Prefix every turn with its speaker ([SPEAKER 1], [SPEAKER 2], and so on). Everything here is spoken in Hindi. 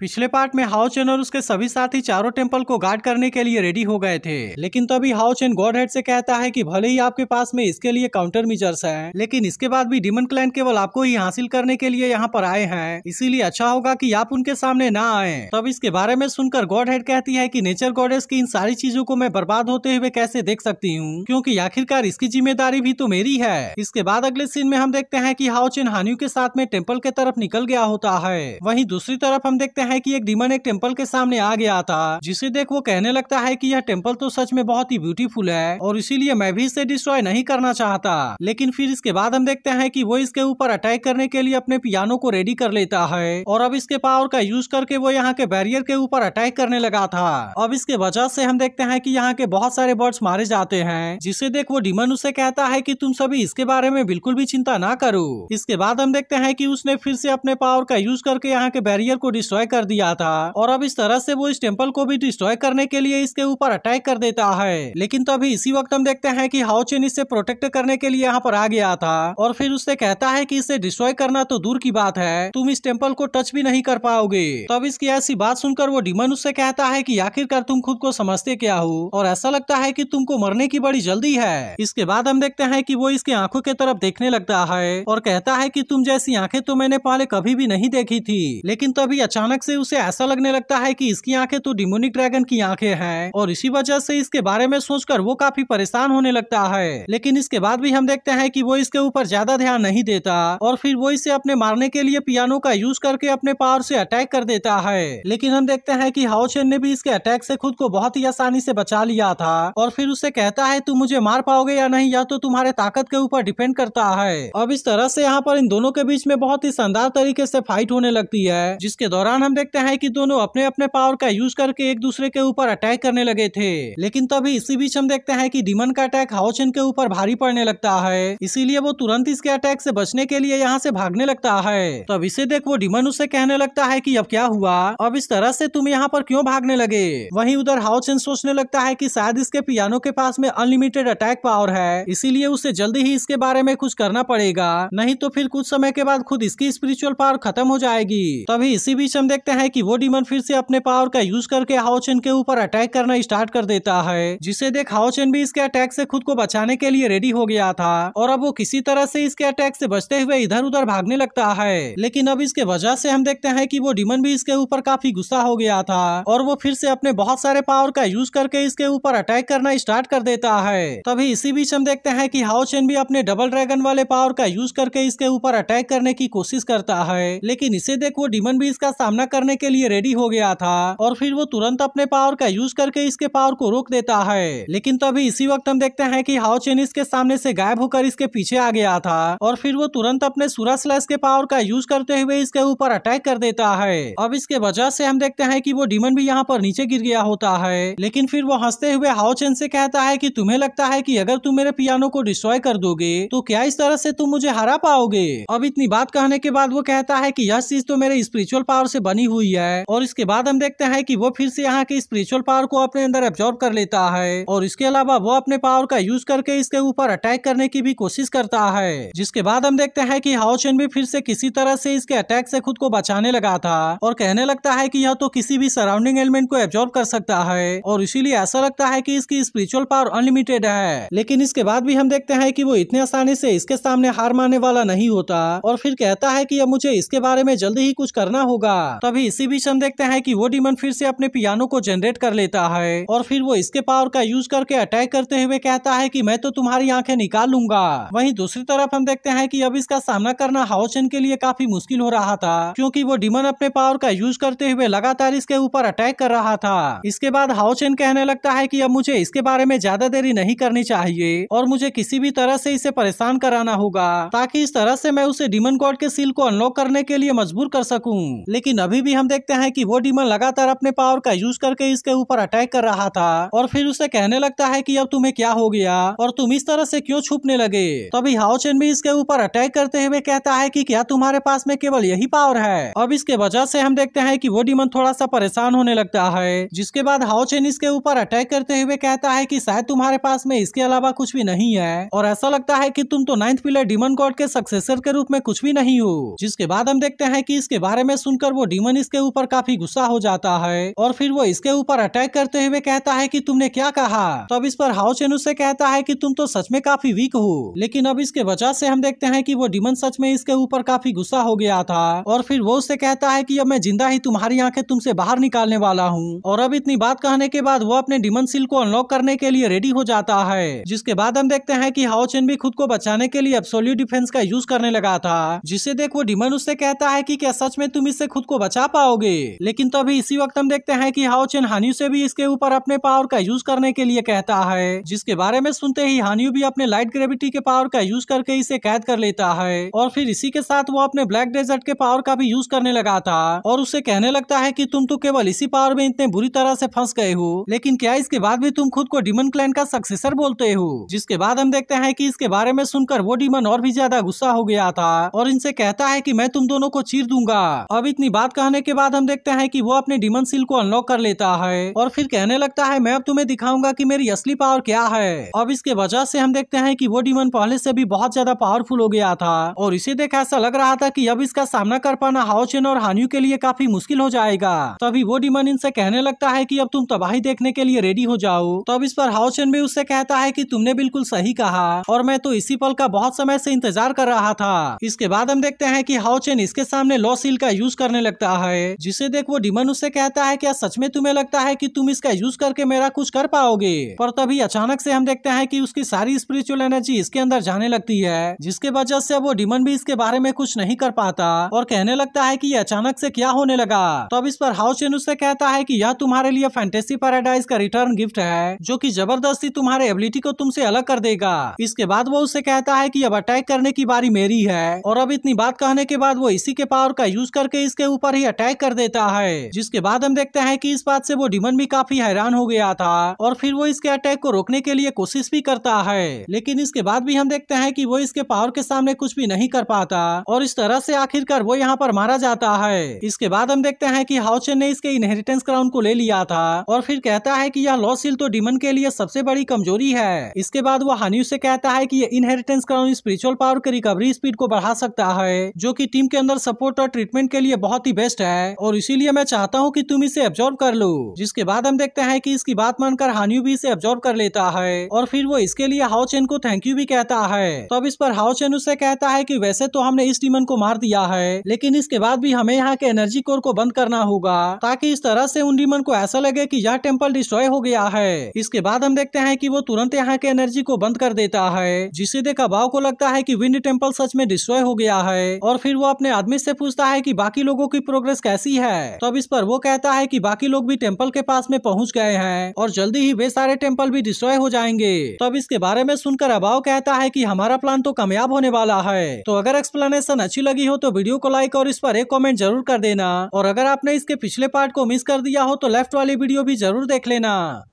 [SPEAKER 1] पिछले पार्ट में हाउचेन और उसके सभी साथी चारों टेम्पल को गार्ड करने के लिए रेडी हो गए थे लेकिन तभी चेन गॉड हेड से कहता है कि भले ही आपके पास में इसके लिए काउंटर मीजर्स है लेकिन इसके बाद भी डिमन क्लाइंट केवल आपको ही हासिल करने के लिए यहाँ पर आए हैं इसीलिए अच्छा होगा की आप उनके सामने न आए तब इसके बारे में सुनकर गॉड हेड कहती है की नेचर गॉडेस की इन सारी चीजों को मैं बर्बाद होते हुए कैसे देख सकती हूँ क्यूँकी आखिरकार इसकी जिम्मेदारी भी तो मेरी है इसके बाद अगले सीन में हम देखते हैं की हाउचेन हानियों के साथ में टेम्पल के तरफ निकल गया होता है वही दूसरी तरफ हम देखते हैं है कि एक डीमन एक टेम्पल के सामने आ गया था जिसे देख वो कहने लगता है कि यह टेंपल तो सच में बहुत ही ब्यूटीफुल है और इसीलिए मैं भी इसे डिस्ट्रॉय नहीं करना चाहता लेकिन फिर इसके बाद हम देखते हैं कि वो इसके ऊपर अटैक करने के लिए अपने पियानो को रेडी कर लेता है और अब इसके पावर का यूज करके वो यहाँ के बैरियर के ऊपर अटैक करने लगा था अब इसके वजह से हम देखते हैं की यहाँ के बहुत सारे बर्ड्स मारे जाते हैं जिसे देख वो डिमन उसे कहता है की तुम सभी इसके बारे में बिल्कुल भी चिंता न करो इसके बाद हम देखते हैं की उसने फिर से अपने पावर का यूज करके यहाँ के बैरियर को डिस्ट्रॉय कर कर दिया था और अब इस तरह से वो इस टेम्पल को भी डिस्ट्रॉय करने के लिए इसके ऊपर अटैक कर देता है लेकिन तभी इसी वक्त हम देखते हैं हाउ चेन इससे प्रोटेक्ट करने के लिए यहाँ पर आ गया था और फिर उससे कहता है की इसे डिस्ट्रॉय करना तो दूर की बात है तुम इस टेम्पल को टच भी नहीं कर पाओगे तब इसकी ऐसी बात सुनकर वो डिमन उससे कहता है की आखिरकार तुम खुद को समझते क्या हो और ऐसा लगता है कि तुमको मरने की बड़ी जल्दी है इसके बाद हम देखते हैं कि वो इसकी आंखों के तरफ देखने लगता है और कहता है कि तुम जैसी आंखें तो मैंने पहले कभी भी नहीं देखी थी लेकिन तभी अचानक से उसे ऐसा लगने लगता है कि इसकी आंखें तो डिमोनिक ड्रैगन की आंखें हैं और इसी वजह से इसके बारे में सोचकर वो काफी परेशान होने लगता है लेकिन इसके बाद भी हम देखते हैं कि वो इसके ऊपर ज्यादा ध्यान नहीं देता और फिर वो इसे अपने मारने के लिए पियानो का यूज करके अपने पावर से अटैक कर देता है लेकिन हम देखते हैं की हाउचेन ने भी इसके अटैक से खुद को बहुत ही आसानी से बचा लिया था और फिर उसे कहता है तुम मुझे मार पाओगे या नहीं या तो तुम्हारे ताकत के ऊपर डिपेंड करता है अब इस तरह से यहाँ पर इन दोनों के बीच में बहुत ही शानदार तरीके से फाइट होने लगती है जिसके दौरान हम देखते हैं कि दोनों अपने अपने पावर का यूज करके एक दूसरे के ऊपर अटैक करने लगे थे लेकिन तभी इसी बीच हम देखते हैं कि डिमन का अटैक हाओचेन के ऊपर भारी पड़ने लगता है इसीलिए वो तुरंत इसके अटैक से बचने के लिए यहाँ से भागने लगता है तब इसे देख वो डिमन उसे कहने लगता है की अब क्या हुआ अब इस तरह से तुम यहाँ पर क्यों भागने लगे वही उधर हाओचेन सोचने लगता है की शायद इसके पियानो के पास में अनलिमिटेड अटैक पावर है इसीलिए उसे जल्दी ही इसके बारे में कुछ करना पड़ेगा नहीं तो फिर कुछ समय के बाद खुद इसकी स्पिरिचुअल पावर खत्म हो जाएगी तभी इसी बीच हम देखते हैं कि वो डीमन फिर से अपने पावर का यूज करके हाउचेन के ऊपर अटैक करना स्टार्ट कर देता है जिसे देख हाउचेन भी इसके अटैक से खुद को बचाने के लिए रेडी हो गया था और अब वो किसी तरह से इसके अटैक से बचते हुए इधर उधर भागने लगता है लेकिन अब इसके वजह से हम देखते हैं कि वो डिमन भी इसके ऊपर काफी गुस्सा हो गया था और वो फिर से अपने बहुत सारे पावर का यूज करके इसके ऊपर अटैक करना स्टार्ट कर देता है तभी इसी बीच हम देखते हैं की हाउचेन भी अपने डबल ड्रैगन वाले पावर का यूज करके इसके ऊपर अटैक करने की कोशिश करता है लेकिन इसे देख वो डिमन भी इसका सामना करने के लिए रेडी हो गया था और फिर वो तुरंत अपने पावर का यूज करके इसके पावर को रोक देता है लेकिन तभी इसी वक्त हम देखते हैं कि हाउ चेन इसके सामने से गायब होकर इसके पीछे आ गया था और फिर वो तुरंत अपने सूरज स्लैश के पावर का यूज करते हुए इसके ऊपर अटैक कर देता है अब इसके वजह से हम देखते हैं की वो डिमन भी यहाँ पर नीचे गिर गया होता है लेकिन फिर वो हंसते हुए हाउ चेन से कहता है की तुम्हें लगता है की अगर तुम मेरे पियानो को डिस्ट्रॉय कर दोगे तो क्या इस तरह से तुम मुझे हरा पाओगे अब इतनी बात कहने के बाद वो कहता है कि यह चीज तो मेरे स्पिरिचुअल पावर से बनी बनी हुई है और इसके बाद हम देखते हैं कि वो फिर से यहाँ के स्पिरिचुअल पावर को अपने अंदर एब्जॉर्ब कर लेता है और इसके अलावा वो अपने पावर का यूज करके इसके ऊपर अटैक करने की भी कोशिश करता है जिसके बाद हम देखते हैं की हाउचेन भी फिर से किसी तरह से इसके अटैक से खुद को बचाने लगा था और कहने लगता है की यह तो किसी भी सराउंडिंग एलिमेंट को एब्जॉर्ब कर सकता है और इसीलिए ऐसा लगता है की इसकी स्पिरिचुअल पावर अनलिमिटेड है लेकिन इसके बाद भी हम देखते हैं की वो इतने आसानी से इसके सामने हार मानने वाला नहीं होता और फिर कहता है की अब मुझे इसके बारे में जल्दी ही कुछ करना होगा तभी इसी बीच हम देखते हैं कि वो डीमन फिर से अपने पियानो को जनरेट कर लेता है और फिर वो इसके पावर का यूज करके अटैक करते हुए कहता है कि मैं तो तुम्हारी आंखें निकाल लूंगा वहीं दूसरी तरफ हम देखते हैं कि अब इसका सामना करना हाओचन के लिए काफी मुश्किल हो रहा था क्यूँकी वो डिमन अपने पावर का यूज करते हुए लगातार इसके ऊपर अटैक कर रहा था इसके बाद हाओचेन कहने लगता है की अब मुझे इसके बारे में ज्यादा देरी नहीं करनी चाहिए और मुझे किसी भी तरह से इसे परेशान कराना होगा ताकि इस तरह से मैं उसे डिमन गॉड के सील को अनलॉक करने के लिए मजबूर कर सकूं लेकिन अभी अभी भी हम देखते हैं कि वो डीमन लगातार अपने पावर का यूज करके इसके ऊपर अटैक कर रहा था और फिर उसे कहने लगता है की अब तुम्हें क्या हो गया और तुम इस तरह से क्यों छुपने लगे तभी हाउचेन भी इसके ऊपर अटैक करते हुए कहता है की क्या तुम्हारे पास में केवल यही पावर है अब इसके वजह से हम देखते हैं की वो डीमन थोड़ा सा परेशान होने लगता है जिसके बाद हाउचेन इसके ऊपर अटैक करते हुए कहता है की शायद तुम्हारे पास में इसके अलावा कुछ भी नहीं है और ऐसा लगता है की तुम तो नाइन्थ पिलर डीमन गॉड के सक्सेसर के रूप में कुछ भी नहीं हो जिसके बाद हम देखते हैं की इसके बारे में सुनकर वो डीमन दुश्मन इसके ऊपर काफी गुस्सा हो जाता है और फिर वो इसके ऊपर अटैक करते हुए कहता है कि तुमने क्या कहा तब इस पर हाउ चेन उसे कहता है कि तुम तो सच में काफी वीक हो लेकिन अब इसके वजह से हम देखते हैं कि वो डिमन सच में इसके ऊपर काफी गुस्सा हो गया था और फिर वो उससे कहता है कि अब मैं जिंदा ही तुम्हारी आंखें तुमसे बाहर निकालने वाला हूँ और अब इतनी बात कहने के बाद वो अपने डिमन सिल को अनलॉक करने के लिए रेडी हो जाता है जिसके बाद हम देखते हैं कि हाउ चेन भी खुद को बचाने के लिए एब्सोल्यूट डिफेंस का यूज करने लगा था जिसे देख वो डिमन उससे कहता है की क्या सच में तुम इससे खुद को बचा बचा पाओगे लेकिन तो अभी इसी वक्त हम देखते हैं कि हाउ चेन हानियू से भी इसके ऊपर अपने पावर का यूज करने के लिए कहता है जिसके बारे में सुनते ही हानियू भी अपने लाइट ग्रेविटी के पावर का यूज करके इसे कैद कर लेता है और फिर इसी के साथ वो अपने ब्लैक डेजर्ट के पावर का भी यूज करने लगा था और उसे कहने लगता है की तुम तो केवल इसी पावर में इतने बुरी तरह से फंस गए हो लेकिन क्या इसके बाद भी तुम खुद को डिमन क्लैन का सक्सेसर बोलते हो जिसके बाद हम देखते हैं की इसके बारे में सुनकर वो डिमन और भी ज्यादा गुस्सा हो गया था और इनसे कहता है की मैं तुम दोनों को चीर दूंगा अब इतनी बात कहने जाने के बाद हम देखते हैं कि वो अपने डिमन सील को अनलॉक कर लेता है और फिर कहने लगता है मैं अब तुम्हें दिखाऊंगा कि मेरी असली पावर क्या है अब इसके वजह से हम देखते हैं कि वो डिमन पहले से भी बहुत ज्यादा पावरफुल हो गया था और इसे देख ऐसा लग रहा था की अब इसका सामना कर पाना हाउचेन और हानियो के लिए काफी मुश्किल हो जाएगा तभी वो डिमन इनसे कहने लगता है की अब तुम तबाही देखने के लिए रेडी हो जाओ तब इस पर हाउचेन भी उससे कहता है की तुमने बिल्कुल सही कहा और मैं तो इसी पल का बहुत समय ऐसी इंतजार कर रहा था इसके बाद हम देखते हैं कि हाउचेन इसके सामने लॉ सील का यूज करने लगता है जिसे देख वो डिमन उससे कहता है क्या सच में तुम्हें लगता है की तुम इसका यूज करके मेरा कुछ कर पाओगे पर तभी अचानक से हम देखते हैं की उसकी सारी स्पिरिचुअल एनर्जी इसके अंदर जाने लगती है जिसके वजह से वो डिमन भी इसके बारे में कुछ नहीं कर पाता और कहने लगता है की अचानक से क्या होने लगा तो अब इस पर हाउस चेन उससे कहता है कि यह तुम्हारे लिए फैंटेसी पैराडाइज का रिटर्न गिफ्ट है जो कि जबरदस्ती तुम्हारे एबिलिटी को तुमसे अलग कर देगा इसके बाद वो उसे कहता है कि अब अटैक करने की बारी मेरी है और अब इतनी बात कहने के बाद वो इसी के पावर का यूज करके इसके ऊपर ही अटैक कर देता है जिसके बाद हम देखते हैं कि इस बात से वो डिमन भी काफी हैरान हो गया था और फिर वो इसके अटैक को रोकने के लिए कोशिश भी करता है लेकिन इसके बाद भी हम देखते हैं कि वो इसके पावर के सामने कुछ भी नहीं कर पाता और इस तरह से आखिरकार वो यहाँ पर मारा जाता है इसके बाद हम देखते हैं की हाउचेन ने इसके इनहेरिटेंस क्राउन को ले लिया था और फिर कहता है की यह लॉस हिल तो डिमन के लिए सबसे बड़ी कमजोरी है इसके बाद वो हानि से कहता है की ये इनहेरिटेंस क्राउन स्पिरिचुअल पावर की रिकवरी स्पीड को बढ़ा सकता है जो की टीम के अंदर सपोर्ट और ट्रीटमेंट के लिए बहुत ही बेस्ट बेस्ट है और इसीलिए मैं चाहता हूँ की तुम इसे एब्जॉर्व कर लो जिसके बाद हम देखते हैं की इसकी बात मानकर हान्यू भी इसे एब्जॉर्व कर लेता है और फिर वो इसके लिए हाउ चेन को थैंक यू भी कहता है तो अब इस पर हाउ चेन उससे कहता है की वैसे तो हमने इस डीमन को मार दिया है लेकिन इसके बाद भी हमें यहाँ के एनर्जी कोर को बंद करना होगा ताकि इस तरह से उन डीमन को ऐसा लगे कि यह टेम्पल डिस्ट्रॉय हो गया है इसके बाद हम देखते हैं कि वो तुरंत यहाँ के एनर्जी को बंद कर देता है जिसे देखा भाव को लगता है कि विंड टेम्पल सच में डिस्ट्रॉय हो गया है और फिर वो अपने आदमी से पूछता है कि बाकी लोगों की प्रोग्रेस प्रोग्रेस कैसी है तब तो इस पर वो कहता है की बाकी लोग भी टेम्पल के पास में पहुँच गए हैं और जल्दी ही वे सारे टेम्पल भी डिस्ट्रॉय हो जाएंगे तब तो इसके बारे में सुनकर अबाव कहता है की हमारा प्लान तो कामयाब होने वाला है तो अगर एक्सप्लेनेशन अच्छी लगी हो तो वीडियो को लाइक और इस पर एक कॉमेंट जरूर कर देना और अगर आपने इसके पिछले पार्ट को मिस कर दिया हो तो लेफ्ट वाली वीडियो भी जरूर देख लेना